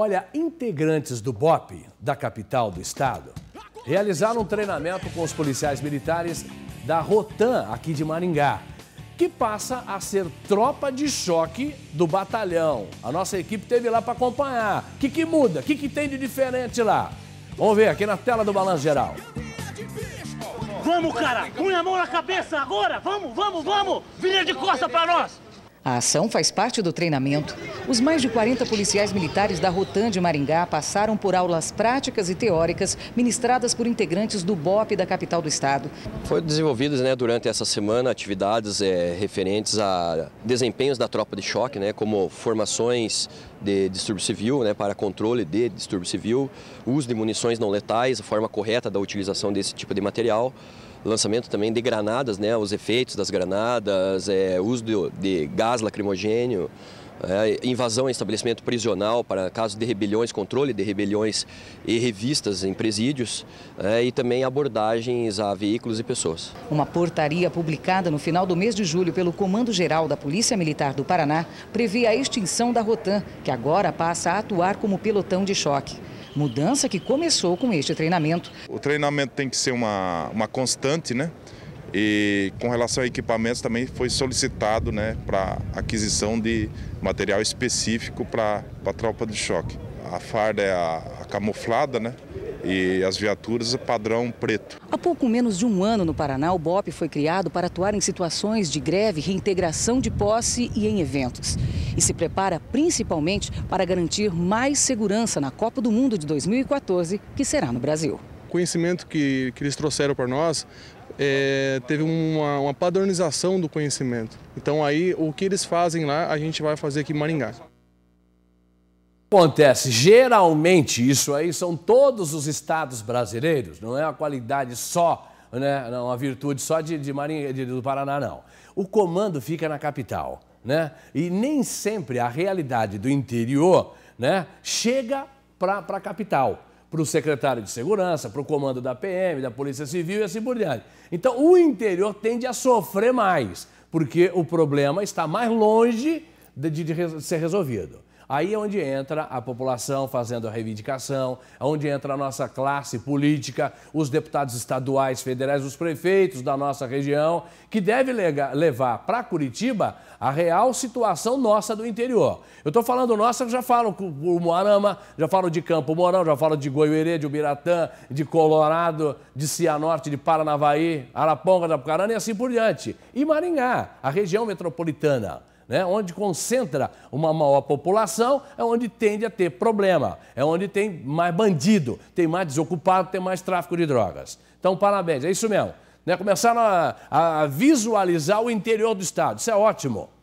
Olha, integrantes do BOP, da capital do estado, realizaram um treinamento com os policiais militares da Rotan, aqui de Maringá, que passa a ser tropa de choque do batalhão. A nossa equipe teve lá para acompanhar. O que, que muda? O que, que tem de diferente lá? Vamos ver aqui na tela do Balanço Geral. Vamos, cara! Põe a mão na cabeça agora! Vamos, vamos, vamos! Vira de costa para nós! A ação faz parte do treinamento. Os mais de 40 policiais militares da Rotan de Maringá passaram por aulas práticas e teóricas ministradas por integrantes do BOP da capital do estado. Foram desenvolvidas né, durante essa semana atividades é, referentes a desempenhos da tropa de choque, né, como formações de distúrbio civil, né, para controle de distúrbio civil, uso de munições não letais, a forma correta da utilização desse tipo de material lançamento também de granadas, né, os efeitos das granadas, é, uso de, de gás lacrimogênio é, invasão em estabelecimento prisional para casos de rebeliões, controle de rebeliões e revistas em presídios é, e também abordagens a veículos e pessoas. Uma portaria publicada no final do mês de julho pelo Comando-Geral da Polícia Militar do Paraná prevê a extinção da Rotan, que agora passa a atuar como pelotão de choque. Mudança que começou com este treinamento. O treinamento tem que ser uma, uma constante, né? E com relação a equipamentos também foi solicitado né, para aquisição de material específico para a tropa de choque. A farda é a, a camuflada, né? e as viaturas padrão preto. Há pouco menos de um ano no Paraná, o BOP foi criado para atuar em situações de greve, reintegração de posse e em eventos. E se prepara principalmente para garantir mais segurança na Copa do Mundo de 2014, que será no Brasil. O conhecimento que, que eles trouxeram para nós é, teve uma, uma padronização do conhecimento. Então aí o que eles fazem lá, a gente vai fazer aqui em Maringá. Acontece, geralmente isso aí são todos os estados brasileiros, não é uma qualidade só, né, não, uma virtude só de, de, de do Paraná, não. O comando fica na capital, né? E nem sempre a realidade do interior, né, chega para a capital para o secretário de Segurança, para o comando da PM, da Polícia Civil e assim por diante. Então, o interior tende a sofrer mais, porque o problema está mais longe de, de, de ser resolvido. Aí é onde entra a população fazendo a reivindicação, é onde entra a nossa classe política, os deputados estaduais, federais, os prefeitos da nossa região, que deve levar para Curitiba a real situação nossa do interior. Eu estou falando nossa, já falo o Moarama, já falo de Campo Mourão, já falo de Goiuerê, de Ubiratã, de Colorado, de Cianorte, de Paranavaí, Araponga, da Apucarana e assim por diante. E Maringá, a região metropolitana né? onde concentra uma maior população, é onde tende a ter problema, é onde tem mais bandido, tem mais desocupado, tem mais tráfico de drogas. Então, parabéns, é isso mesmo. Né? Começaram a, a visualizar o interior do Estado, isso é ótimo.